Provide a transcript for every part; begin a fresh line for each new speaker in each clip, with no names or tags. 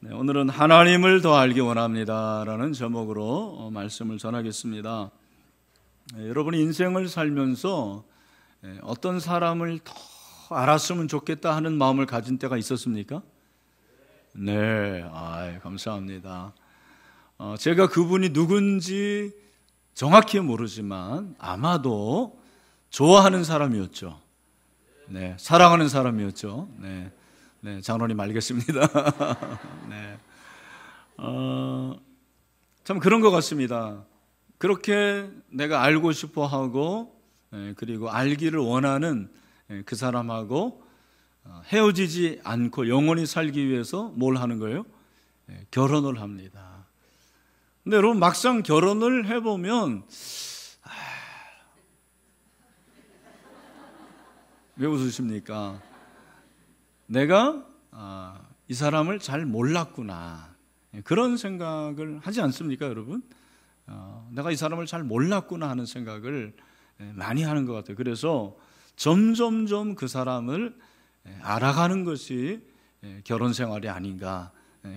네, 오늘은 하나님을 더 알기 원합니다라는 제목으로 어, 말씀을 전하겠습니다. 네, 여러분이 인생을 살면서 네, 어떤 사람을 더 알았으면 좋겠다 하는 마음을 가진 때가 있었습니까? 네, 아이, 감사합니다. 어, 제가 그분이 누군지 정확히 모르지만 아마도 좋아하는 사람이었죠. 네, 사랑하는 사람이었죠. 네. 네, 장로님 알겠습니다. 네. 어, 참 그런 것 같습니다. 그렇게 내가 알고 싶어 하고, 네, 그리고 알기를 원하는 네, 그 사람하고 어, 헤어지지 않고 영원히 살기 위해서 뭘 하는 거예요? 네, 결혼을 합니다. 근데 여러분, 막상 결혼을 해보면, 아, 왜 웃으십니까? 내가 아, 이 사람을 잘 몰랐구나 예, 그런 생각을 하지 않습니까, 여러분? 어, 내가 이 사람을 잘 몰랐구나 하는 생각을 예, 많이 하는 것 같아요. 그래서 점점점 그 사람을 예, 알아가는 것이 결혼 생활이 아닌가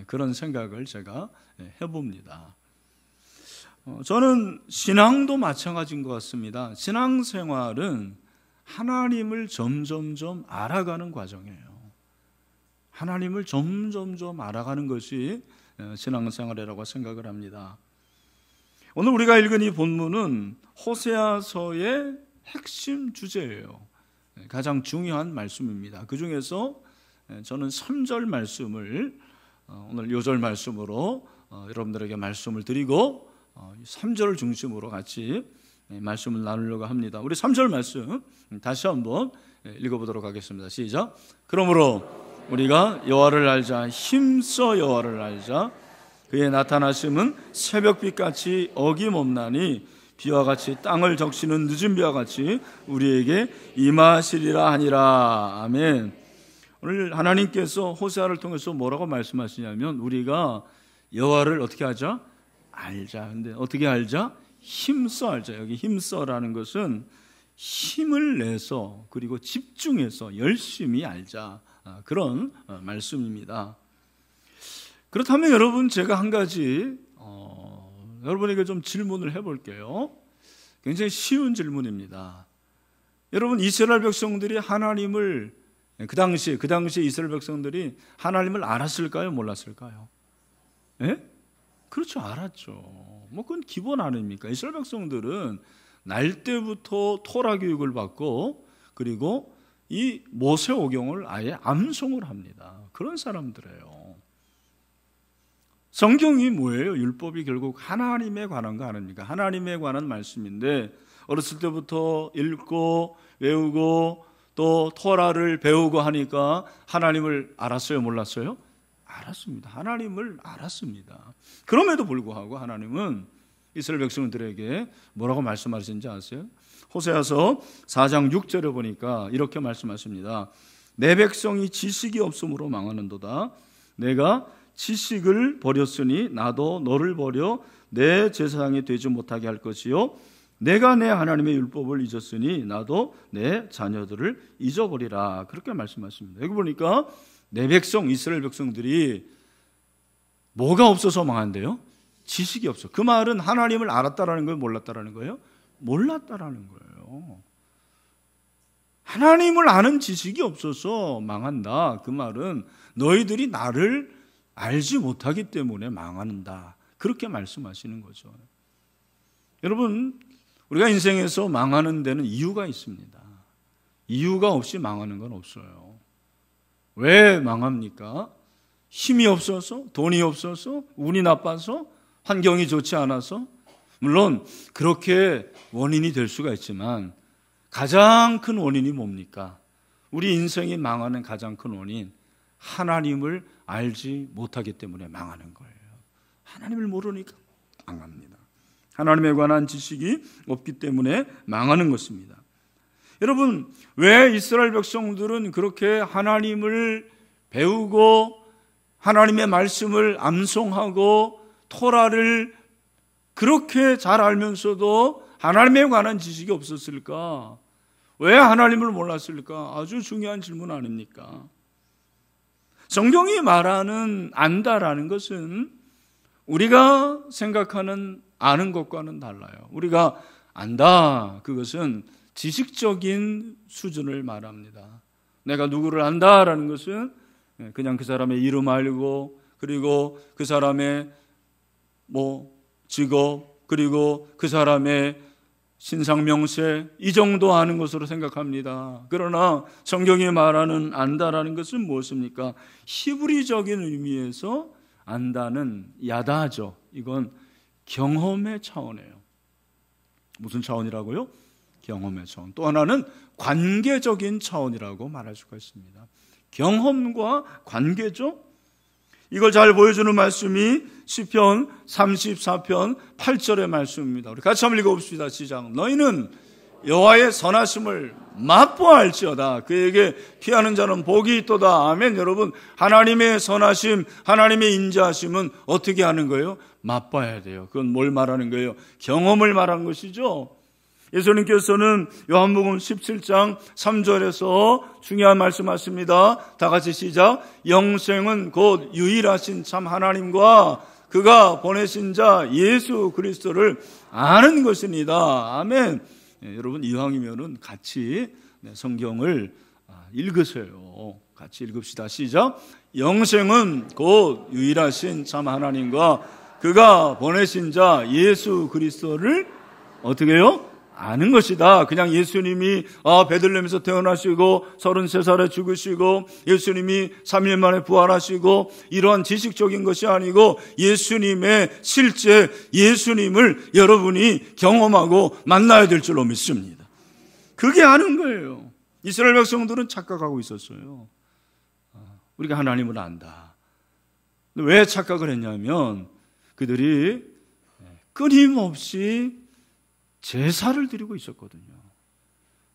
그런 생각을 제가 해봅니다. 어, 저는 신앙도 마찬가지인 것 같습니다. 신앙 생활은 하나님을 점점점 알아가는 과정이에요. 하나님을 점점점 알아가는 것이 어, 신앙생활이라고 생각을 합니다. 오늘 우리가 읽은 이 본문은 호세아서의 핵심 주제예요. 가장 중요한 말씀입니다. 그 중에서 어, 저는 3절 말씀을 어, 오늘 5절 말씀으로 여러분들에게 말씀을 드리고 3절을 중심으로 같이 예, 말씀을 나누려고 합니다. 우리 3절 말씀 다시 한번 예, 읽어보도록 하겠습니다. 시작. 그러므로 우리가 여호와를 알자 힘써 여호와를 알자 그의 나타나심은 새벽빛 같이 어김없나니 비와 같이 땅을 적시는 늦은 비와 같이 우리에게 임하시리라 하니라 아멘. 오늘 하나님께서 호세아를 통해서 뭐라고 말씀하시냐면 우리가 여호와를 어떻게 하자 알자. 근데 어떻게 알자? 힘써 알자. 여기 힘써라는 것은 힘을 내서 그리고 집중해서 열심히 알자. 아, 그런 어, 말씀입니다. 그렇다면 여러분 제가 한 가지 어, 여러분에게 좀 질문을 해볼게요. 굉장히 쉬운 질문입니다. 여러분 이스라엘 백성들이 하나님을 예, 그 당시 그 당시 이스라엘 백성들이 하나님을 알았을까요? 몰랐을까요? 예? 그렇죠, 알았죠. 뭐 그건 기본 아닙니까? 이스라엘 백성들은 날 때부터 토라 교육을 받고 그리고 이 모세오경을 아예 암송을 합니다. 그런 사람들에요 성경이 뭐예요? 율법이 결국 하나님에 관한 거 아닙니까? 하나님에 관한 말씀인데 어렸을 때부터 읽고 외우고 또 토라를 배우고 하니까 하나님을 알았어요, 몰랐어요? 알았습니다. 하나님을 알았습니다. 그럼에도 불구하고 하나님은 이스라엘 백성들에게 뭐라고 말씀하시는지 아세요? 호세아서 4장 6절을 보니까 이렇게 말씀하십니다. 내 백성이 지식이 없음으로 망하는도다. 내가 지식을 버렸으니 나도 너를 버려 내 제사장이 되지 못하게 할 것이요. 내가 내 하나님의 율법을 잊었으니 나도 내 자녀들을 잊어버리라. 그렇게 말씀하십니다. 여기 보니까 내 백성, 이스라엘 백성들이 뭐가 없어서 망한대요? 지식이 없어. 그 말은 하나님을 알았다라는 걸 몰랐다라는 거예요. 몰랐다라는 거예요. 하나님을 아는 지식이 없어서 망한다. 그 말은 너희들이 나를 알지 못하기 때문에 망한다. 그렇게 말씀하시는 거죠. 여러분, 우리가 인생에서 망하는 데는 이유가 있습니다. 이유가 없이 망하는 건 없어요. 왜 망합니까? 힘이 없어서, 돈이 없어서, 운이 나빠서, 환경이 좋지 않아서, 물론 그렇게 원인이 될 수가 있지만 가장 큰 원인이 뭡니까? 우리 인생이 망하는 가장 큰 원인 하나님을 알지 못하기 때문에 망하는 거예요. 하나님을 모르니까 망합니다. 하나님에 관한 지식이 없기 때문에 망하는 것입니다. 여러분, 왜 이스라엘 백성들은 그렇게 하나님을 배우고 하나님의 말씀을 암송하고 토라를 그렇게 잘 알면서도 하나님에 관한 지식이 없었을까? 왜 하나님을 몰랐을까? 아주 중요한 질문 아닙니까? 성경이 말하는 안다라는 것은 우리가 생각하는 아는 것과는 달라요. 우리가 안다. 그것은 지식적인 수준을 말합니다. 내가 누구를 안다라는 것은 그냥 그 사람의 이름 알고 그리고 그 사람의 뭐 직업 그리고 그 사람의 신상명세 이 정도 하는 것으로 생각합니다. 그러나 성경이 말하는 안다라는 것은 무엇입니까? 히브리적인 의미에서 안다는 야다죠. 이건 경험의 차원이에요. 무슨 차원이라고요? 경험의 차원. 또 하나는 관계적인 차원이라고 말할 수가 있습니다. 경험과 관계죠. 이걸 잘 보여주는 말씀이 시편 34편 8절의 말씀입니다. 우리 같이 한번 읽어봅시다. 시작. 너희는 여호와의 선하심을 맛보할지어다. 그에게 피하는 자는 복이 있도다. 아멘. 여러분, 하나님의 선하심, 하나님의 인자하심은 어떻게 하는 거예요? 맛봐야 돼요. 그건 뭘 말하는 거예요? 경험을 말한 것이죠. 예수님께서는 요한복음 17장 3절에서 중요한 말씀하십니다. 다 같이 시작. 영생은 곧 유일하신 참 하나님과 그가 보내신 자 예수 그리스도를 아는 것입니다. 아멘. 예, 여러분 이왕이면은 같이 네, 성경을 아, 읽으세요. 같이 읽읍시다. 시작. 영생은 곧 유일하신 참 하나님과 그가 보내신 자 예수 그리스도를 어떻게 해요? 아는 것이다. 그냥 예수님이 아, 베들렘에서 태어나시고 33살에 죽으시고 예수님이 3일 만에 부활하시고 이러한 지식적인 것이 아니고 예수님의 실제 예수님을 여러분이 경험하고 만나야 될 줄로 믿습니다. 그게 아는 거예요. 이스라엘 백성들은 착각하고 있었어요. 아, 우리가 하나님을 안다. 왜 착각을 했냐면 그들이 끊임없이 제사를 드리고 있었거든요.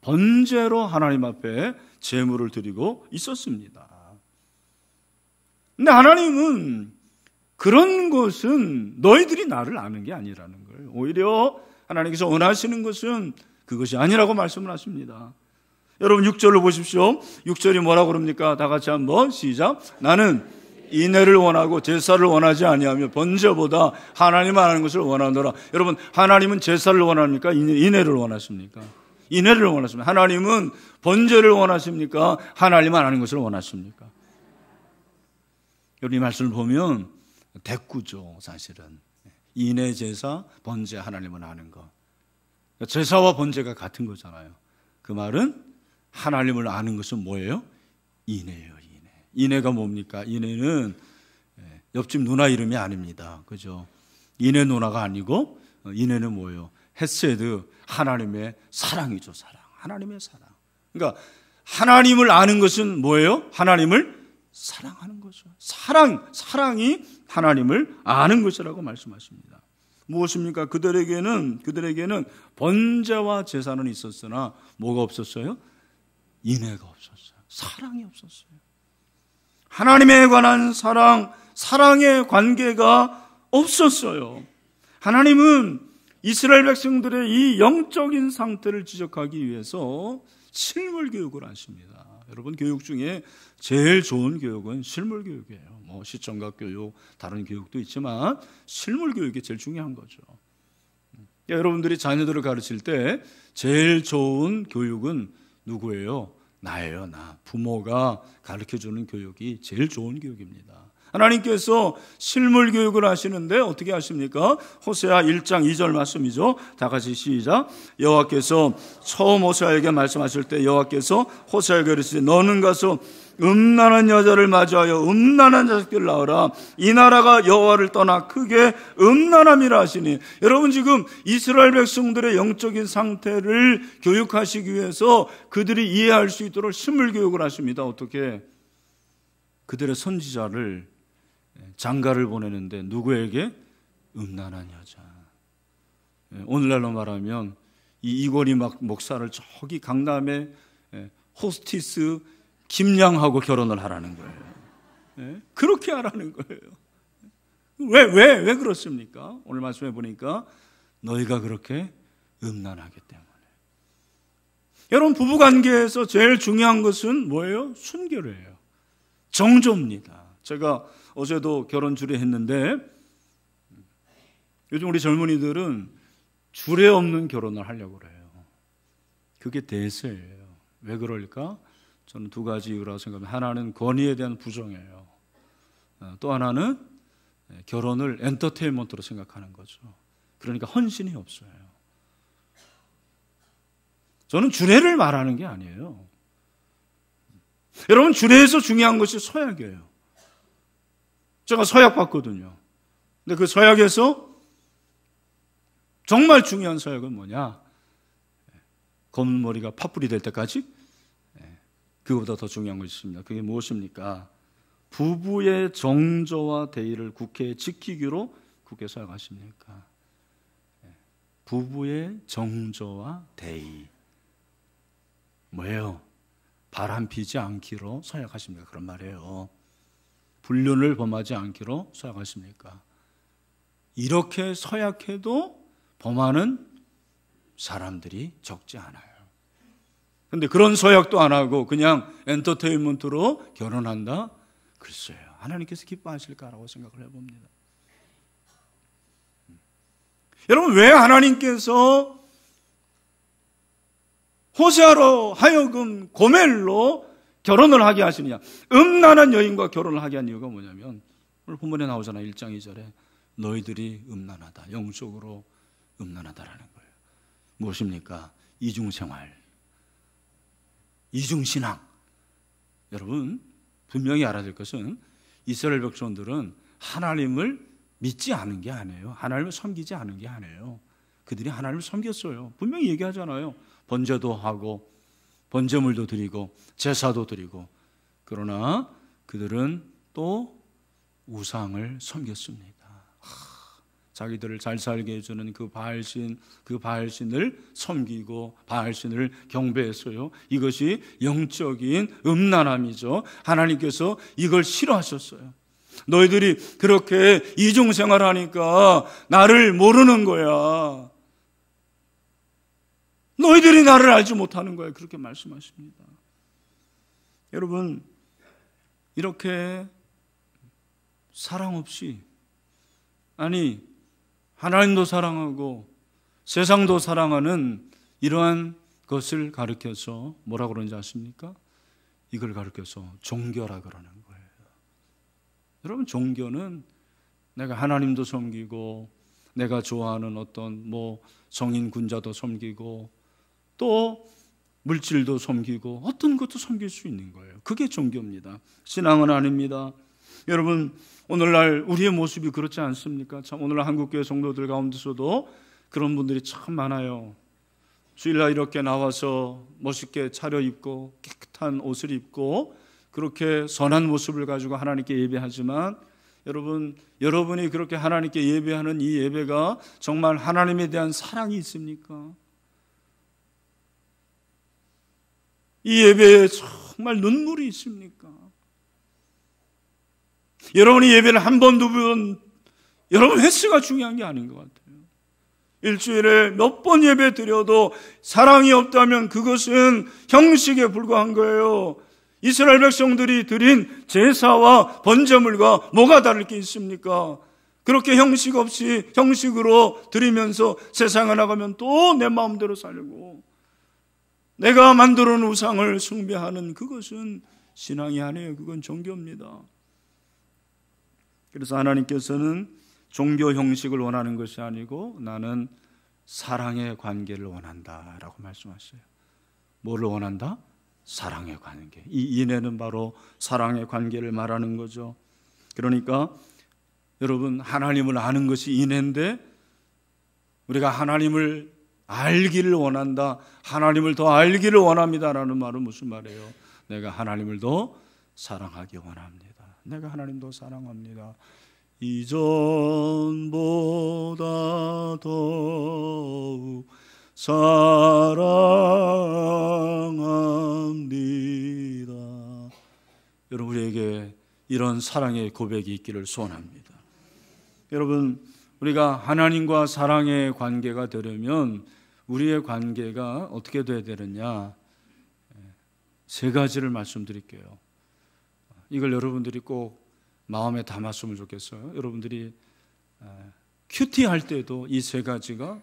번제로 하나님 앞에 제물을 드리고 있었습니다. 근데 하나님은 그런 것은 너희들이 나를 아는 게 아니라는 거예요. 오히려 하나님께서 원하시는 것은 그것이 아니라고 말씀을 하십니다. 여러분 6절을 보십시오. 6절이 뭐라고 그럽니까? 다 같이 한번 시작. 나는 인애를 원하고 제사를 원하지 아니하며 번제보다 하나님 하는 것을 원하노라. 여러분 하나님은 제사를 원합니까? 인애를 원하십니까? 인애를 원하십니까? 하나님은 번제를 원하십니까? 하나님만 하는 것을 원하십니까? 여러분 이 말씀을 보면 대꾸죠 사실은 인애 제사 번제 하나님은 하는 것 그러니까 제사와 번제가 같은 거잖아요. 그 말은 하나님을 아는 것은 뭐예요? 인애예요. 인애가 뭡니까? 인애는 예, 옆집 누나 이름이 아닙니다. 그죠? 인애 누나가 아니고 인애는 어, 뭐예요? 헤세드 하나님의 사랑이죠. 사랑. 하나님의 사랑. 그러니까 하나님을 아는 것은 뭐예요? 하나님을 사랑하는 거죠. 사랑, 사랑이 하나님을 아는 것이라고 말씀하십니다. 무엇입니까? 그들에게는 그들에게는 번제와 제사는 있었으나 뭐가 없었어요? 인애가 없었어요. 사랑이 없었어요. 하나님에 관한 사랑, 사랑의 관계가 없었어요. 하나님은 이스라엘 백성들의 이 영적인 상태를 지적하기 위해서 실물 교육을 하십니다. 여러분 교육 중에 제일 좋은 교육은 실물 교육이에요. 뭐 시청각 교육, 다른 교육도 있지만 실물 교육이 제일 중요한 거죠. 여러분들이 자녀들을 가르칠 때 제일 좋은 교육은 누구예요? 나예요, 나. 부모가 가르쳐 주는 교육이 제일 좋은 교육입니다. 하나님께서 실물 교육을 하시는데 어떻게 하십니까? 호세아 1장 2절 말씀이죠. 다 같이 시작. 여호와께서 처음 호세아에게 말씀하실 때 여호와께서 호세아에게 그러시되 너는 가서 음란한 여자를 맞이하여 음란한 자식들을 낳으라. 이 나라가 여호와를 떠나 크게 음란함이라 하시니 여러분 지금 이스라엘 백성들의 영적인 상태를 교육하시기 위해서 그들이 이해할 수 있도록 실물 교육을 하십니다. 어떻게 그들의 선지자를 장가를 보내는데 누구에게 음란한 여자. 예, 오늘날로 말하면 이 이고리 목사를 저기 강남에 예, 호스티스 김양하고 결혼을 하라는 거예요. 예, 그렇게 하라는 거예요. 왜, 왜, 왜 그렇습니까? 오늘 말씀해 보니까 너희가 그렇게 음란하기 때문에. 여러분, 부부 관계에서 제일 중요한 것은 뭐예요? 순결이에요. 정조입니다. 제가 어제도 결혼 주례 했는데 요즘 우리 젊은이들은 주례 없는 결혼을 하려고 그래요. 그게 대세예요. 왜 그럴까? 저는 두 가지 이유라고 생각합니다. 하나는 권위에 대한 부정이에요. 어, 또 하나는 결혼을 엔터테인먼트로 생각하는 거죠. 그러니까 헌신이 없어요. 저는 주례를 말하는 게 아니에요. 여러분 주례에서 중요한 것이 소약이에요 제가 서약 받거든요 근데 그 서약에서 정말 중요한 서약은 뭐냐? 검은 머리가 파뿌리 될 때까지 예, 그거보다 더 중요한 것이 있습니다. 그게 무엇입니까? 부부의 정저와 대의를 국회에 지키기로 국회 서약하십니까? 예, 부부의 정저와 대의 뭐예요? 바람 피지 않기로 서약하십니까? 그런 말이에요. 불륜을 범하지 않기로 서약하십니까? 이렇게 서약해도 범하는 사람들이 적지 않아요. 근데 그런 서약도 안 하고 그냥 엔터테인먼트로 결혼한다? 글쎄요. 하나님께서 기뻐하실까라고 생각을 해봅니다. 음. 여러분, 왜 하나님께서 호세아로 하여금 고멜로 결혼을 하게 하시느냐? 음란한 여인과 결혼을 하게 한 이유가 뭐냐면 오늘 본문에 나오잖아. 1장 2절에 너희들이 음란하다. 영적으로 음란하다라는 거예요. 무엇입니까? 이중생활. 이중신앙. 여러분, 분명히 알아야 될 것은 이스라엘 백성들은 하나님을 믿지 않은 게 아니에요. 하나님을 섬기지 않은 게 아니에요. 그들이 하나님을 섬겼어요. 분명히 얘기하잖아요. 번제도 하고 번제물도 드리고 제사도 드리고 그러나 그들은 또 우상을 섬겼습니다. 자기들을 잘 살게 해주는 그 바알신, 그 바알신을 섬기고 바알신을 경배했어요. 이것이 영적인 음란함이죠. 하나님께서 이걸 싫어하셨어요. 너희들이 그렇게 이중생활하니까 나를 모르는 거야. 너희들이 나를 알지 못하는 거야. 그렇게 말씀하십니다. 여러분, 이렇게 사랑 없이, 아니, 하나님도 사랑하고 세상도 사랑하는 이러한 것을 가르켜서 뭐라 그러는지 아십니까? 이걸 가르켜서 종교라 그러는 거예요. 여러분, 종교는 내가 하나님도 섬기고, 내가 좋아하는 어떤 뭐 성인 군자도 섬기고, 또 물질도 섬기고 어떤 것도 섬길 수 있는 거예요. 그게 종교입니다. 신앙은 아닙니다. 여러분 오늘날 우리의 모습이 그렇지 않습니까? 참 오늘날 한국교회 성도들 가운데서도 그런 분들이 참 많아요. 주일날 이렇게 나와서 멋있게 차려입고 깨끗한 옷을 입고 그렇게 선한 모습을 가지고 하나님께 예배하지만 여러분 여러분이 그렇게 하나님께 예배하는 이 예배가 정말 하나님에 대한 사랑이 있습니까? 이 예배에 정말 눈물이 있습니까? 여러분이 예배를 한 번, 두 번, 여러분 횟수가 중요한 게 아닌 것 같아요. 일주일에 몇 번 예배 드려도 사랑이 없다면 그것은 형식에 불과한 거예요. 이스라엘 백성들이 드린 제사와 번제물과 뭐가 다를 게 있습니까? 그렇게 형식 없이 형식으로 드리면서 세상을 나가면 또 내 마음대로 살고 내가 만들어 놓은 우상을 숭배하는 그것은 신앙이 아니에요. 그건 종교입니다. 그래서 하나님께서는 종교 형식을 원하는 것이 아니고 나는 사랑의 관계를 원한다. 라고 말씀하셨어요. 뭐를 원한다? 사랑의 관계. 이인애는 바로 사랑의 관계를 말하는 거죠. 그러니까 여러분, 하나님을 아는 것이 인해인데 우리가 하나님을 알기를 원한다. 하나님을 더 알기를 원합니다라는 말은 무슨 말이에요? 내가 하나님을 더 사랑하기 원합니다. 내가 하나님 더 사랑합니다. 이전보다 더욱 사랑합니다. 여러분 에게 이런 사랑의 고백이 있기를 소원합니다. 여러분 우리가 하나님과 사랑의 관계가 되려면 우리의 관계가 어떻게 돼야 되느냐 예, 세 가지를 말씀드릴게요. 이걸 여러분들이 꼭 마음에 담았으면 좋겠어요. 여러분들이 예, 큐티 할 때도 이 세 가지가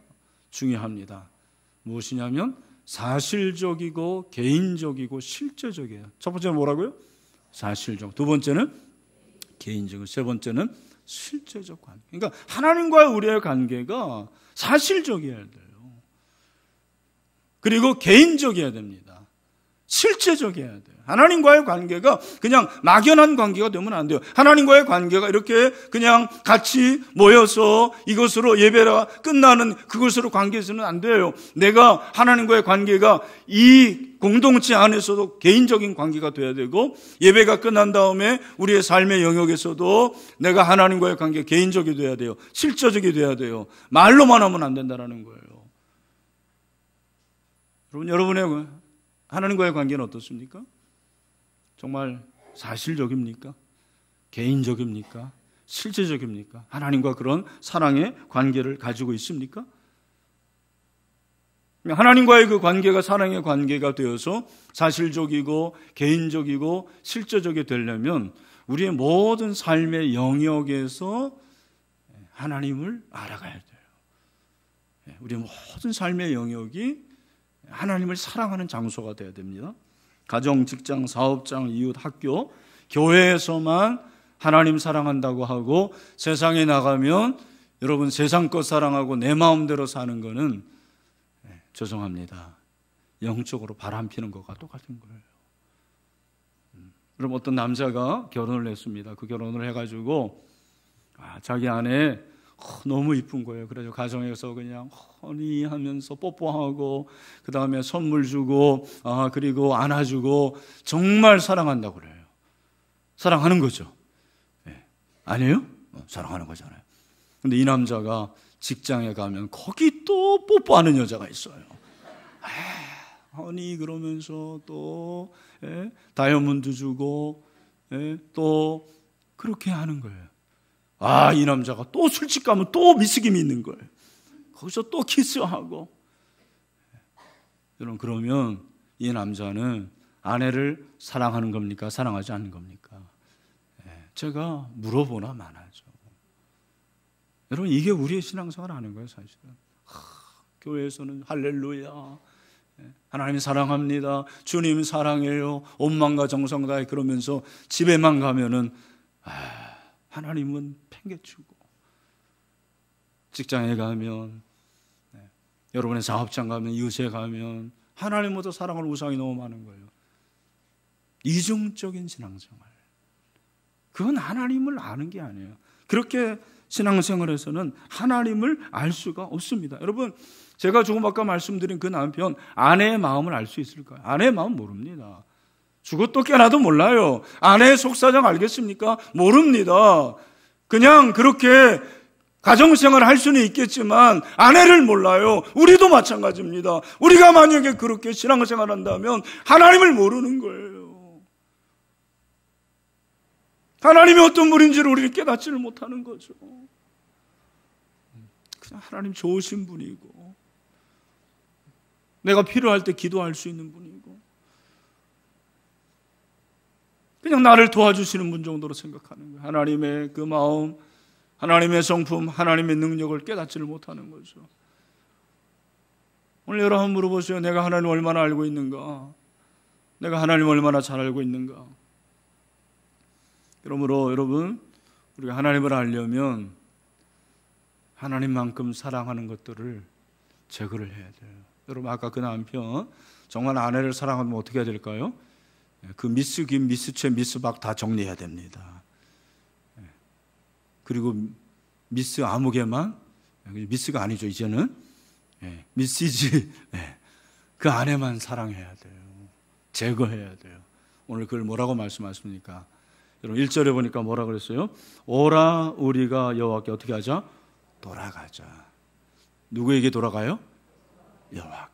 중요합니다. 무엇이냐면 사실적이고 개인적이고 실제적이에요. 첫 번째는 뭐라고요? 사실적. 두 번째는 개인적. 이고세 번째는 실제적 관계. 그러니까 하나님과 우리의 관계가 사실적이어야 돼요. 그리고 개인적이어야 됩니다. 실제적이어야 돼요. 하나님과의 관계가 그냥 막연한 관계가 되면 안 돼요. 하나님과의 관계가 이렇게 그냥 같이 모여서 이것으로 예배가 끝나는 그것으로 관계해서는 안 돼요. 내가 하나님과의 관계가 이 공동체 안에서도 개인적인 관계가 돼야 되고 예배가 끝난 다음에 우리의 삶의 영역에서도 내가 하나님과의 관계 개인적이 돼야 돼요. 실제적이 돼야 돼요. 말로만 하면 안된다는 거예요. 여러분, 여러분의 하나님과의 관계는 어떻습니까? 정말 사실적입니까? 개인적입니까? 실제적입니까? 하나님과 그런 사랑의 관계를 가지고 있습니까? 하나님과의 그 관계가 사랑의 관계가 되어서 사실적이고 개인적이고 실제적이 되려면 우리의 모든 삶의 영역에서 하나님을 알아가야 돼요. 예, 우리의 모든 삶의 영역이 하나님을 사랑하는 장소가 돼야 됩니다. 가정, 직장, 사업장, 이웃, 학교, 교회에서만 하나님 사랑한다고 하고 세상에 나가면 여러분 세상 것 사랑하고 내 마음대로 사는 거는 예, 죄송합니다. 영적으로 바람 피는 것과 똑같은 거예요. 여러분 음, 어떤 남자가 결혼을 했습니다. 그 결혼을 해가지고 아, 자기 아내 너무 이쁜 거예요. 그래서 가정에서 그냥 허니 하면서 뽀뽀하고 그 다음에 선물 주고 아 그리고 안아주고 정말 사랑한다고 그래요. 사랑하는 거죠. 예. 아니에요? 어, 사랑하는 거잖아요. 근데 이 남자가 직장에 가면 거기 또 뽀뽀하는 여자가 있어요. 예, 허니 그러면서 또 예? 다이아몬드 주고 예? 또 그렇게 하는 거예요. 아, 이 남자가 또 술집 가면 또 미숙임이 있는 거예요. 거기서 또 키스하고. 여러분, 그러면 이 남자는 아내를 사랑하는 겁니까? 사랑하지 않는 겁니까? 예, 제가 물어보나 마나죠. 여러분, 이게 우리의 신앙생활 아닌 거예요, 사실은. 교회에서는 할렐루야. 예, 하나님 사랑합니다. 주님 사랑해요. 온망과 정성 다 그러면서 집에만 가면은 아, 하나님은 팽개치고 직장에 가면 네. 여러분의 사업장 가면 이웃에 가면 하나님보다 사랑을 우상이 너무 많은 거예요. 이중적인 신앙생활. 그건 하나님을 아는 게 아니에요. 그렇게 신앙생활에서는 하나님을 알 수가 없습니다. 여러분, 제가 조금 아까 말씀드린 그 남편, 아내의 마음을 알 수 있을까요? 아내의 마음 모릅니다. 죽어도 깨어나도 몰라요. 아내의 속사정 알겠습니까? 모릅니다. 그냥 그렇게 가정생활을 할 수는 있겠지만 아내를 몰라요. 우리도 마찬가지입니다. 우리가 만약에 그렇게 신앙생활 을 한다면 하나님을 모르는 거예요. 하나님이 어떤 분인지를 우리는 깨닫지를 못하는 거죠. 그냥 하나님 좋으신 분이고 내가 필요할 때 기도할 수 있는 분이고 그냥 나를 도와주시는 분 정도로 생각하는 거예요. 하나님의 그 마음, 하나님의 성품, 하나님의 능력을 깨닫지를 못하는 거죠. 오늘 여러분 물어보세요. 내가 하나님 얼마나 알고 있는가? 내가 하나님 얼마나 잘 알고 있는가? 그러므로 여러분, 우리가 하나님을 알려면 하나님만큼 사랑하는 것들을 제거를 해야 돼요. 여러분, 아까 그 남편, 정말 아내를 사랑하면 어떻게 해야 될까요? 그 미스 김, 미스 최, 미스 박 다 정리해야 됩니다. 예. 그리고 미스 아무개만 예, 미스가 아니죠 이제는 예, 미스지 그 안에만 사랑해야 돼요. 제거해야 돼요. 오늘 그걸 뭐라고 말씀하십니까? 여러분 1절에 보니까 뭐라 그랬어요? 오라 우리가 여호와께 어떻게 하자? 돌아가자. 누구에게 돌아가요? 여호와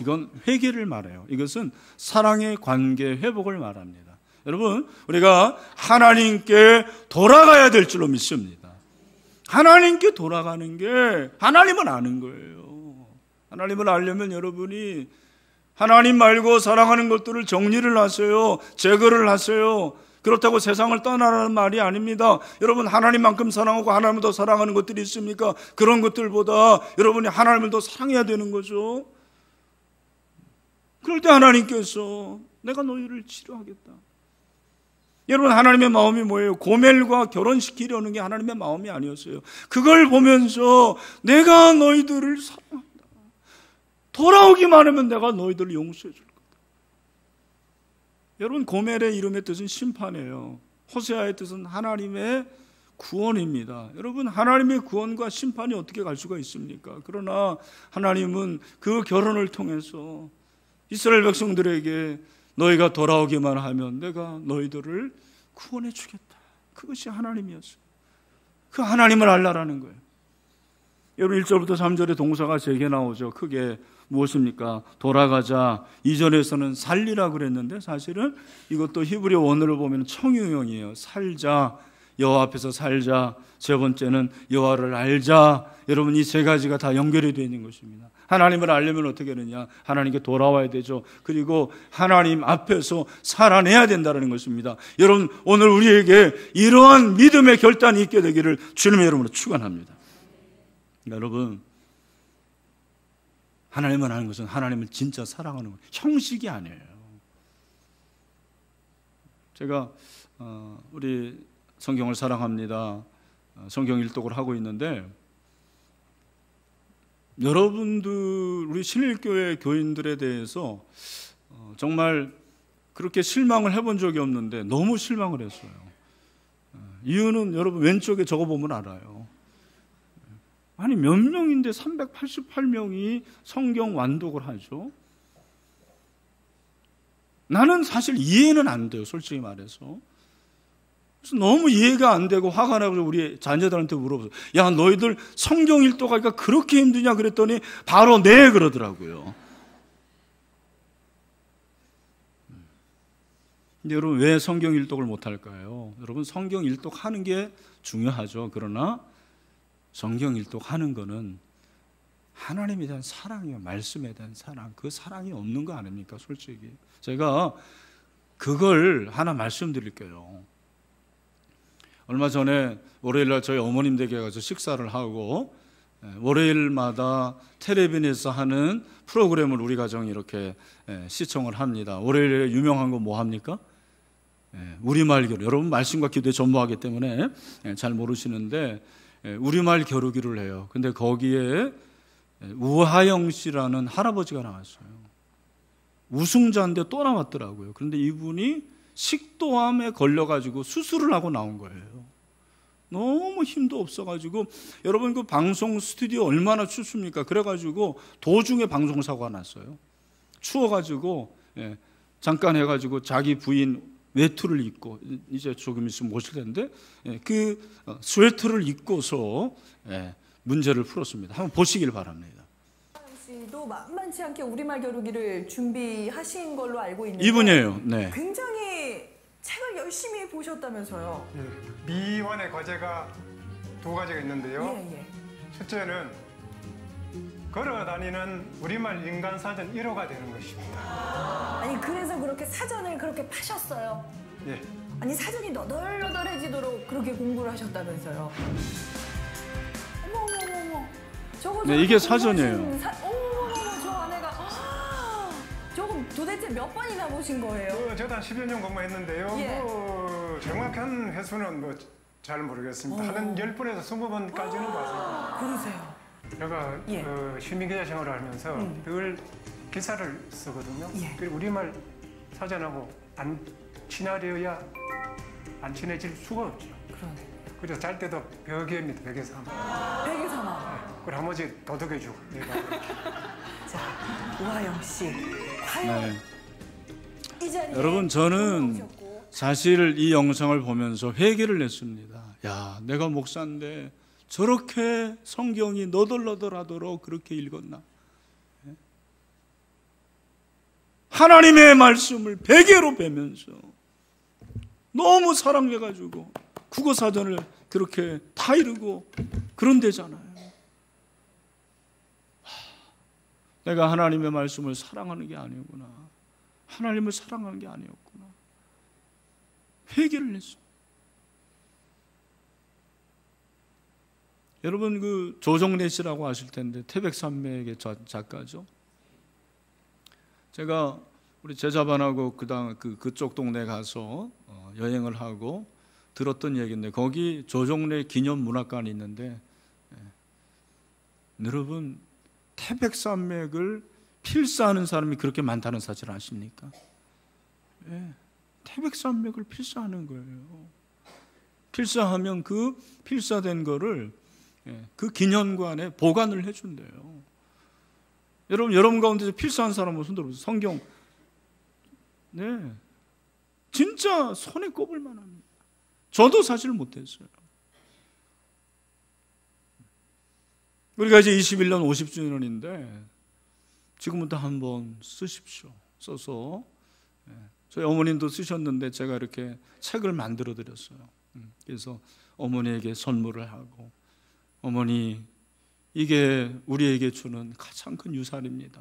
이건 회개를 말해요. 이것은 사랑의 관계 회복을 말합니다. 여러분, 우리가 하나님께 돌아가야 될 줄로 믿습니다. 하나님께 돌아가는 게 하나님을 아는 거예요. 하나님을 알려면 여러분이 하나님 말고 사랑하는 것들을 정리를 하세요. 제거를 하세요. 그렇다고 세상을 떠나라는 말이 아닙니다. 여러분 하나님만큼 사랑하고 하나님을 더 사랑하는 것들이 있습니까? 그런 것들보다 여러분이 하나님을 더 사랑해야 되는 거죠. 그럴 때 하나님께서 내가 너희를 치료하겠다. 여러분 하나님의 마음이 뭐예요? 고멜과 결혼시키려는 게 하나님의 마음이 아니었어요. 그걸 보면서 내가 너희들을 사랑한다. 돌아오기만 하면 내가 너희들을 용서해 줄 거다. 여러분 고멜의 이름의 뜻은 심판이에요. 호세아의 뜻은 하나님의 구원입니다. 여러분, 하나님의 구원과 심판이 어떻게 갈 수가 있습니까? 그러나 하나님은 그 결혼을 통해서 이스라엘 백성들에게 너희가 돌아오기만 하면 내가 너희들을 구원해 주겠다. 그것이 하나님이었어요. 그 하나님을 알라라는 거예요. 여러분 1절부터 3절의 동사가 제게 나오죠. 크게 무엇입니까? 돌아가자. 이전에서는 살리라 그랬는데 사실은 이것도 히브리어 원어를 보면 청유형이에요. 살자. 여호와 앞에서 살자. 세 번째는 여호와를 알자. 여러분 이 세 가지가 다 연결이 되어 있는 것입니다. 하나님을 알려면 어떻게 되느냐? 하나님께 돌아와야 되죠. 그리고 하나님 앞에서 살아내야 된다는 것입니다. 여러분 오늘 우리에게 이러한 믿음의 결단이 있게 되기를 주님의 이름으로 축원합니다. 여러분 하나님을 아는 것은 하나님을 진짜 사랑하는 것, 형식이 아니에요. 제가 어, 우리 성경을 사랑합니다. 어, 성경 일독을 하고 있는데 여러분들 우리 신일교회 교인들에 대해서 어, 정말 그렇게 실망을 해본 적이 없는데 너무 실망을 했어요. 어, 이유는 여러분 왼쪽에 적어 보면 알아요. 아니 몇 명인데 388명이 성경 완독을 하죠. 나는 사실 이해는 안 돼요, 솔직히 말해서. 너무 이해가 안 되고 화가 나고 우리 자녀들한테 물어보세요. 야, 너희들 성경 일도가니까 그렇게 힘드냐 그랬더니 바로 네 그러더라고요. 여러분 왜 성경 일독을 못 할까요? 여러분 성경 일독 하는 게 중요하죠. 그러나 성경 일독 하는 거는 하나님에 대한 사랑이요, 말씀에 대한 사랑. 그 사랑이 없는 거 아닙니까? 솔직히 제가 그걸 하나 말씀드릴게요. 얼마 전에 월요일 날 저희 어머님 댁에 가서 식사를 하고 예, 월요일마다 텔레비전에서 하는 프로그램을 우리 가정이 이렇게 예, 시청을 합니다. 월요일에 유명한 거 뭐 합니까? 예, 우리말 교류. 여러분 말씀과 기도에 전무하기 때문에 잘 모르시는데 우리말 겨루기를 해요. 근데 거기에 우하영 씨라는 할아버지가 나왔어요. 우승자인데 또 나왔더라고요. 그런데 이분이 식도암에 걸려가지고 수술을 하고 나온 거예요. 너무 힘도 없어가지고 여러분 그 방송 스튜디오 얼마나 춥습니까? 그래가지고 도중에 방송 사고가 났어요. 추워가지고 예, 잠깐 해가지고 자기 부인 외투를 입고 이제 조금 있으면 오실 텐데 예, 그 어, 스웨터를 입고서 예, 문제를 풀었습니다. 한번 보시길 바랍니다. 씨도 만만치 않게 우리말 겨루기를 준비하신 걸로 알고 있는 이분이에요. 네. 굉장히 책을 열심히 보셨다면서요. 예, 미환의 과제가 두 가지가 있는데요. 예, 예. 첫째는 걸어다니는 우리말 인간 사전 1호가 되는 것입니다. 아니 그래서 그렇게 사전을 그렇게 파셨어요? 예. 아니 사전이 너덜너덜해지도록 그렇게 공부를 하셨다면서요. 어머 어머 어머. 저거 네, 이게 사전이에요. 사... 도대체 몇 번이나 보신 거예요? 어, 저도 한 10여 년 공부했는데요. 예. 뭐 정확한 횟수는 뭐잘 모르겠습니다. 한 10번에서 어. 20번까지는 아, 봤습니다. 그러세요? 제가 예. 어, 그 시민기자 생활을 하면서 음. 늘 기사를 쓰거든요. 예. 그리고 우리말 사전하고 안 친하려야 안 친해질 수가 없죠. 그러네. 그래서 잘 때도 벽에 밑 벽에 삼아. 벽에 삼아. 그 나머지 도둑해 주고. 네, 네. 자, 우아영 씨. 과연 네. 여러분 저는 사실 이 영상을 보면서 회개를 했습니다. 야, 내가 목사인데 저렇게 성경이 너덜너덜하도록 그렇게 읽었나? 예? 하나님의 말씀을 베개로 베면서 너무 사랑해가지고 국어사전을 그렇게 다 이루고 그런 데잖아요. 내가 하나님의 말씀을 사랑하는 게 아니구나. 하나님을 사랑하는 게 아니었구나. 회개를 했어. 여러분 그 조정래 씨라고 아실 텐데 태백산맥의 작가죠. 제가 우리 제자반하고 그당 그 그쪽 동네 가서 어, 여행을 하고 들었던 얘기인데 거기 조정래 기념 문학관이 있는데 예. 여러분 태백산맥을 필사하는 사람이 그렇게 많다는 사실 아십니까? 예, 태백산맥을 필사하는 거예요. 필사하면 그 필사된 거를 예, 그 기념관에 보관을 해준대요. 여러분 여러분 가운데서 필사한 사람은 손들어보세요. 성경, 네, 진짜 손에 꼽을 만합니다. 저도 사실 못했어요. 우리가 이제 21년 50주년인데 지금부터 한번 쓰십시오. 써서 예. 저희 어머님도 쓰셨는데 제가 이렇게 책을 만들어 드렸어요. 음, 그래서 어머니에게 선물을 하고 어머니 이게 우리에게 주는 가장 큰 유산입니다.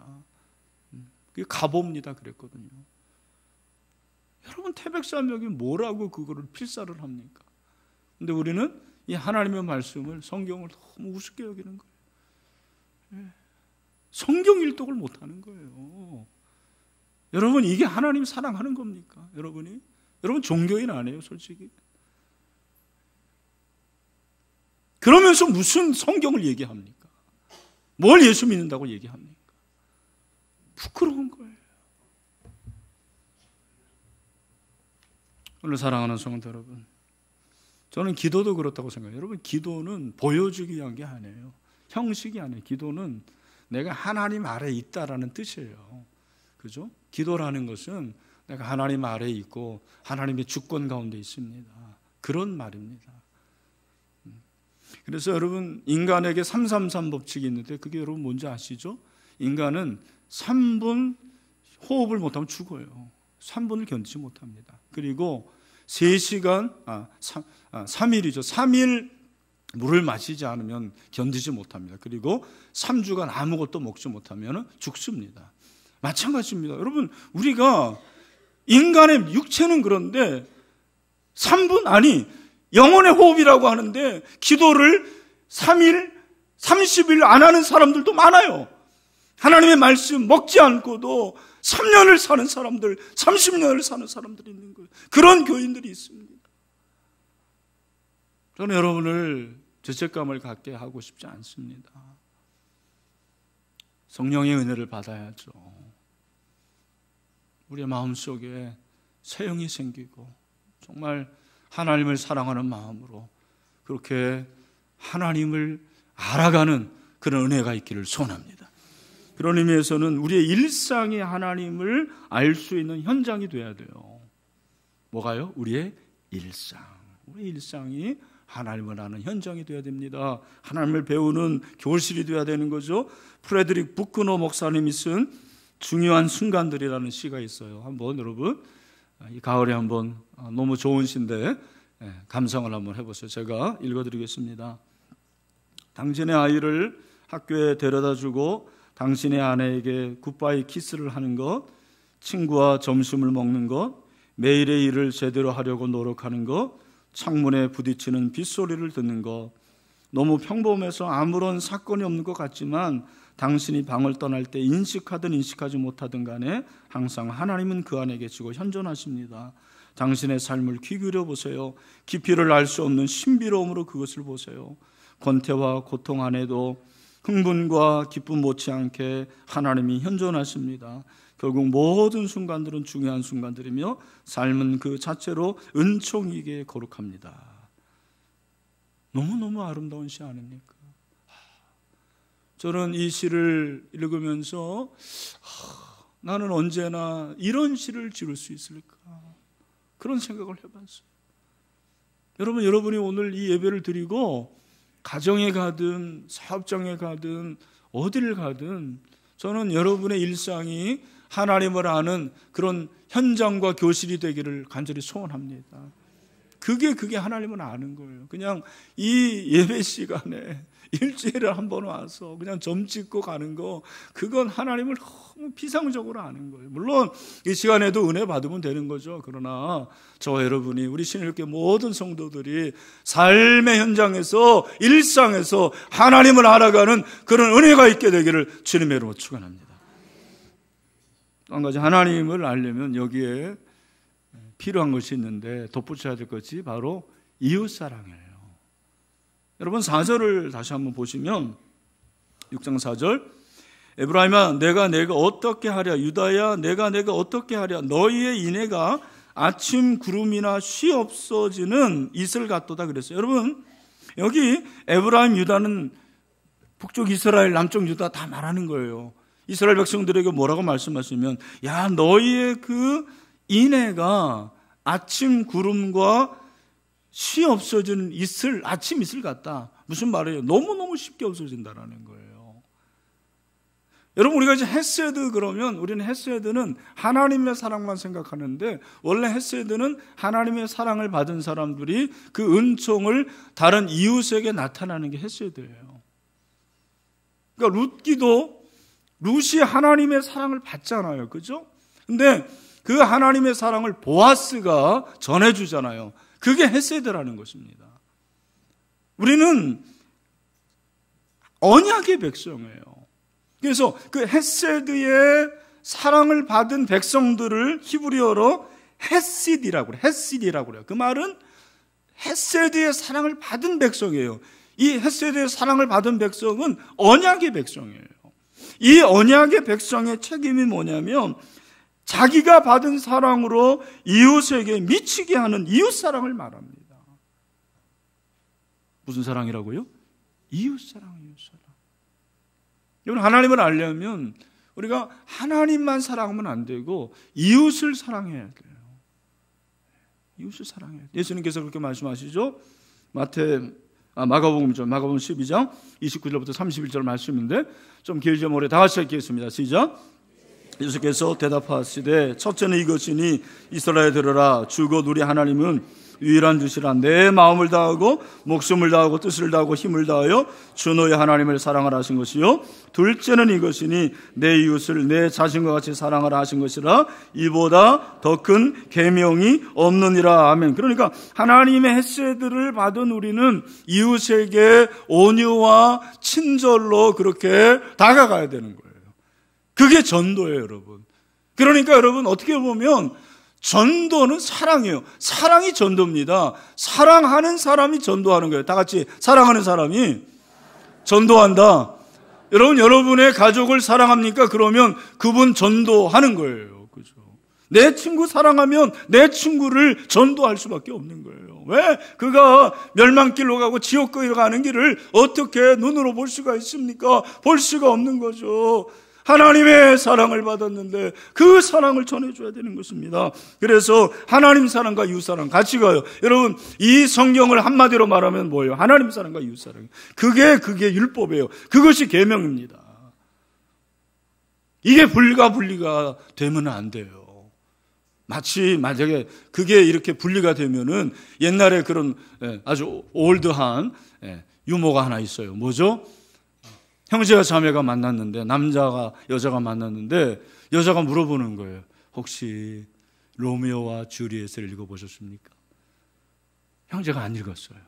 음, 그게 가봅니다 그랬거든요. 여러분 태백산맥이 뭐라고 그거를 필사를 합니까? 근데 우리는 이 하나님의 말씀을 성경을 너무 우습게 여기는 거예요. 예. 성경 일독을 못 하는 거예요. 여러분 이게 하나님 사랑하는 겁니까? 여러분이 여러분 종교인 아니에요, 솔직히. 그러면서 무슨 성경을 얘기합니까? 뭘 예수 믿는다고 얘기합니까? 부끄러운 거예요. 오늘 사랑하는 성도 여러분, 저는 기도도 그렇다고 생각해요. 여러분, 기도는 보여주기 위한 게 아니에요. 형식이 아니에요. 기도는 내가 하나님 아래 있다라는 뜻이에요. 그죠? 기도라는 것은 내가 하나님 아래 있고 하나님의 주권 가운데 있습니다. 그런 말입니다. 그래서 여러분 인간에게 333 법칙이 있는데 그게 여러분 뭔지 아시죠? 인간은 3분 호흡을 못하면 죽어요. 3분을 견디지 못합니다. 그리고 3시간, 아, 3, 아, 3일이죠. 3일 물을 마시지 않으면 견디지 못합니다. 그리고 3주간 아무것도 먹지 못하면 죽습니다. 마찬가지입니다. 여러분, 우리가 인간의 육체는 그런데 3분, 아니, 영혼의 호흡이라고 하는데 기도를 3일, 30일 안 하는 사람들도 많아요. 하나님의 말씀 먹지 않고도 3년을 사는 사람들, 30년을 사는 사람들이 있는 거예요. 그런 교인들이 있습니다. 저는 여러분을 죄책감을 갖게 하고 싶지 않습니다. 성령의 은혜를 받아야죠. 우리의 마음 속에 새 영이 생기고 정말 하나님을 사랑하는 마음으로 그렇게 하나님을 알아가는 그런 은혜가 있기를 소원합니다. 그런 의미에서는 우리의 일상이 하나님을 알 수 있는 현장이 돼야 돼요. 뭐가요? 우리의 일상. 우리 일상이 하나님을 아는 현장이 돼야 됩니다. 하나님을 배우는 교실이 돼야 되는 거죠. 프레드릭 부크노 목사님이 쓴 중요한 순간들이라는 시가 있어요. 한번 여러분 이 가을에 한번 아, 너무 좋은 시인데 예, 감상을 한번 해보세요. 제가 읽어드리겠습니다. 당신의 아이를 학교에 데려다주고 당신의 아내에게 굿바이 키스를 하는 것, 친구와 점심을 먹는 것, 매일의 일을 제대로 하려고 노력하는 것, 창문에 부딪히는 빗소리를 듣는 것, 너무 평범해서 아무런 사건이 없는 것 같지만 당신이 방을 떠날 때 인식하든 인식하지 못하든 간에 항상 하나님은 그 안에 계시고 현존하십니다. 당신의 삶을 귀 기울여 보세요. 깊이를 알 수 없는 신비로움으로 그것을 보세요. 권태와 고통 안에도 흥분과 기쁨 못지않게 하나님이 현존하십니다. 결국 모든 순간들은 중요한 순간들이며 삶은 그 자체로 은총이게 거룩합니다. 너무너무 아름다운 시 아닙니까? 저는 이 시를 읽으면서 나는 언제나 이런 시를 지을 수 있을까? 그런 생각을 해봤어요. 여러분, 여러분이 오늘 이 예배를 드리고 가정에 가든 사업장에 가든 어디를 가든 저는 여러분의 일상이 하나님을 아는 그런 현장과 교실이 되기를 간절히 소원합니다. 그게 그게 하나님을 아는 거예요. 그냥 이 예배 시간에 일주일에 한 번 와서 그냥 점 찍고 가는 거 그건 하나님을 너무 피상적으로 아는 거예요. 물론 이 시간에도 은혜 받으면 되는 거죠. 그러나 저 여러분이 우리 신일교 모든 성도들이 삶의 현장에서 일상에서 하나님을 알아가는 그런 은혜가 있게 되기를 주님의로 축원합니다. 한 가지 하나님을 알려면 여기에 필요한 것이 있는데 덧붙여야 될 것이 바로 이웃 사랑을 여러분 4절을 다시 한번 보시면 6장 4절 에브라임아 내가 내가 어떻게 하랴 유다야 내가 내가 어떻게 하랴 너희의 인애가 아침 구름이나 쉬 없어지는 이슬 같도다 그랬어요. 여러분 여기 에브라임 유다는 북쪽 이스라엘 남쪽 유다 다 말하는 거예요. 이스라엘 백성들에게 뭐라고 말씀하시면 야 너희의 그인애가 아침 구름과 시 없어지는 이슬, 아침 이슬 같다. 무슨 말이에요? 너무너무 쉽게 없어진다라는 거예요. 여러분, 우리가 이제 헤세드 그러면 우리는 헤세드는 하나님의 사랑만 생각하는데 원래 헤세드는 하나님의 사랑을 받은 사람들이 그 은총을 다른 이웃에게 나타나는 게 헤세드예요. 그러니까 룻기도 룻이 하나님의 사랑을 받잖아요. 그죠? 근데 그 하나님의 사랑을 보아스가 전해주잖아요. 그게 헤세드라는 것입니다. 우리는 언약의 백성이에요. 그래서 그 헤세드의 사랑을 받은 백성들을 히브리어로 헤시디라고 그래요. 헤시디라고 그래요. 그 말은 헤세드의 사랑을 받은 백성이에요. 이 헤세드의 사랑을 받은 백성은 언약의 백성이에요. 이 언약의 백성의 책임이 뭐냐면 자기가 받은 사랑으로 이웃에게 미치게 하는 이웃 사랑을 말합니다. 무슨 사랑이라고요? 이웃 사랑, 이웃 사랑. 여러분 하나님을 알려면 우리가 하나님만 사랑하면 안 되고 이웃을 사랑해야 돼요. 이웃을 사랑해야 돼요. 예수님께서 그렇게 말씀하시죠. 마태 아, 마가복음 좀 마가복음 12장 29절부터 31절 말씀인데 좀 길게 모래 다 같이 읽겠습니다. 시작. 예수께서 대답하시되 첫째는 이것이니 이스라엘 들으라 주곧 우리 하나님은 유일한 주시라 내 마음을 다하고 목숨을 다하고 뜻을 다하고 힘을 다하여 주 너의 하나님을 사랑하라 하신 것이요 둘째는 이것이니 내 이웃을 내 자신과 같이 사랑하라 하신 것이라 이보다 더 큰 계명이 없느니라 아멘 그러니까 하나님의 햇세들을 받은 우리는 이웃에게 온유와 친절로 그렇게 다가가야 되는 거예요 그게 전도예요, 여러분. 그러니까 여러분, 어떻게 보면 전도는 사랑이에요. 사랑이 전도입니다. 사랑하는 사람이 전도하는 거예요. 다 같이 사랑하는 사람이 전도한다. 여러분, 여러분의 가족을 사랑합니까? 그러면 그분 전도하는 거예요. 그죠? 내 친구 사랑하면 내 친구를 전도할 수밖에 없는 거예요. 왜? 그가 멸망길로 가고 지옥길로 가는 길을 어떻게 눈으로 볼 수가 있습니까? 볼 수가 없는 거죠. 하나님의 사랑을 받았는데 그 사랑을 전해줘야 되는 것입니다. 그래서 하나님 사랑과 이웃사랑 같이 가요. 여러분, 이 성경을 한마디로 말하면 뭐예요? 하나님 사랑과 이웃사랑. 그게, 그게 율법이에요. 그것이 계명입니다. 이게 불가분리가 되면 안 돼요. 마치 만약에 그게 이렇게 분리가 되면은 옛날에 그런 예, 아주 올드한 예, 유머가 하나 있어요. 뭐죠? 형제와 자매가 만났는데 남자가 여자가 만났는데 여자가 물어보는 거예요. 혹시 로미오와 주리엣을 읽어보셨습니까? 형제가 안 읽었어요.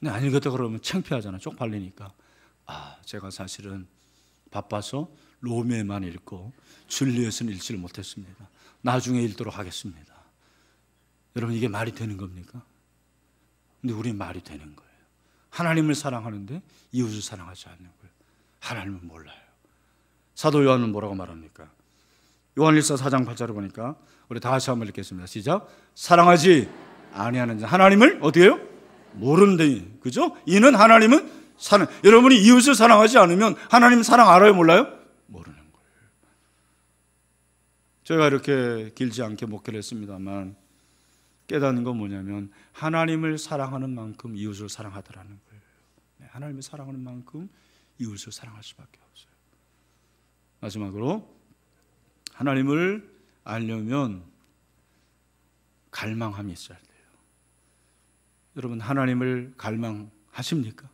근데 안 읽었다 그러면 창피하잖아. 쪽팔리니까. 아, 제가 사실은 바빠서 로미에만 읽고 줄리엣은 읽지를 못했습니다. 나중에 읽도록 하겠습니다. 여러분 이게 말이 되는 겁니까? 근데 우리 말이 되는 거예요. 하나님을 사랑하는데 이웃을 사랑하지 않는 거 하나님은 몰라요. 사도 요한은 뭐라고 말합니까? 요한일서 4장 8절을 보니까 우리 다 같이 한번 읽겠습니다. 시작. 사랑하지 아니하는 자 하나님을 어떻게 요모른대 그죠? 이는 하나님은 사랑. 여러분이 이웃을 사랑하지 않으면 하나님 사랑 알아요, 몰라요? 모르는 거예요. 제가 이렇게 길지 않게 목회를 했습니다만 깨닫는 건 뭐냐면 하나님을 사랑하는 만큼 이웃을 사랑하더라는 거예요. 네, 하나님을 사랑하는 만큼 이웃을 사랑할 수밖에 없어요. 마지막으로 하나님을 알려면 갈망함이 있어야 돼요. 여러분 하나님을 갈망하십니까?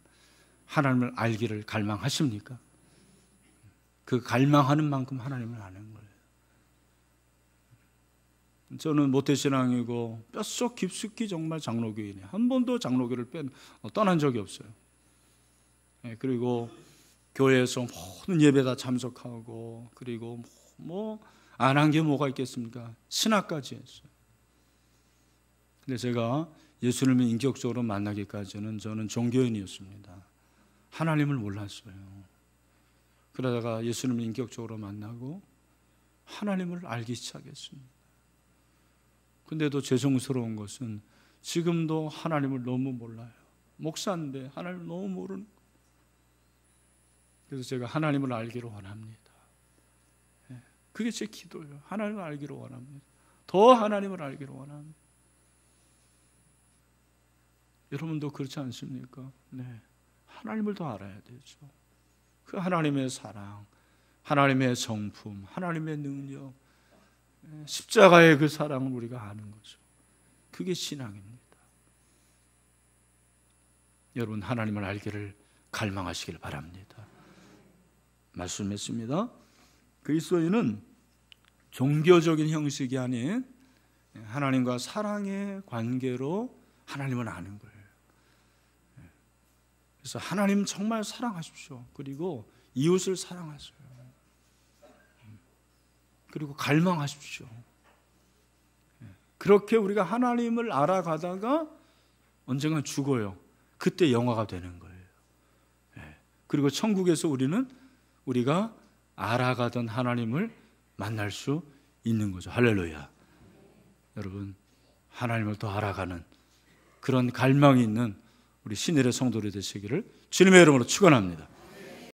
하나님을 알기를 갈망하십니까? 그 갈망하는 만큼 하나님을 아는 거예요. 저는 모태신앙이고 뼛속 깊숙이 정말 장로교인이에요. 한 번도 장로교를 떠난 적이 없어요. 네, 그리고 교회에서 모든 예배 다 참석하고 그리고 뭐 안 한게 뭐 뭐가 있겠습니까? 신학까지 했어요. 근데 제가 예수님을 인격적으로 만나기까지는 저는 종교인이었습니다. 하나님을 몰랐어요. 그러다가 예수님을 인격적으로 만나고 하나님을 알기 시작했습니다. 근데도 죄송스러운 것은 지금도 하나님을 너무 몰라요. 목사인데 하나님을 너무 모르는 거예요. 그래서 제가 하나님을 알기로 원합니다. 예, 그게 제 기도예요. 하나님을 알기로 원합니다. 더 하나님을 알기로 원합니다. 여러분도 그렇지 않습니까? 네. 하나님을 더 알아야 되죠. 그 하나님의 사랑, 하나님의 정품, 하나님의 능력, 예, 십자가의 그 사랑을 우리가 아는 거죠. 그게 신앙입니다. 여러분 하나님을 알기를 갈망하시길 바랍니다. 말씀했습니다. 그리스도인은 종교적인 형식이 아닌 하나님과 사랑의 관계로 하나님을 아는 거예요. 그래서 하나님 정말 사랑하십시오. 그리고 이웃을 사랑하세요. 그리고 갈망하십시오. 그렇게 우리가 하나님을 알아가다가 언젠가 죽어요. 그때 영화가 되는 거예요. 예. 그리고 천국에서 우리는 우리가 알아가던 하나님을 만날 수 있는 거죠. 할렐루야. 여러분, 하나님을 더 알아가는 그런 갈망이 있는 우리 신일의 성도들 되시기를 주님의 이름으로 축원합니다.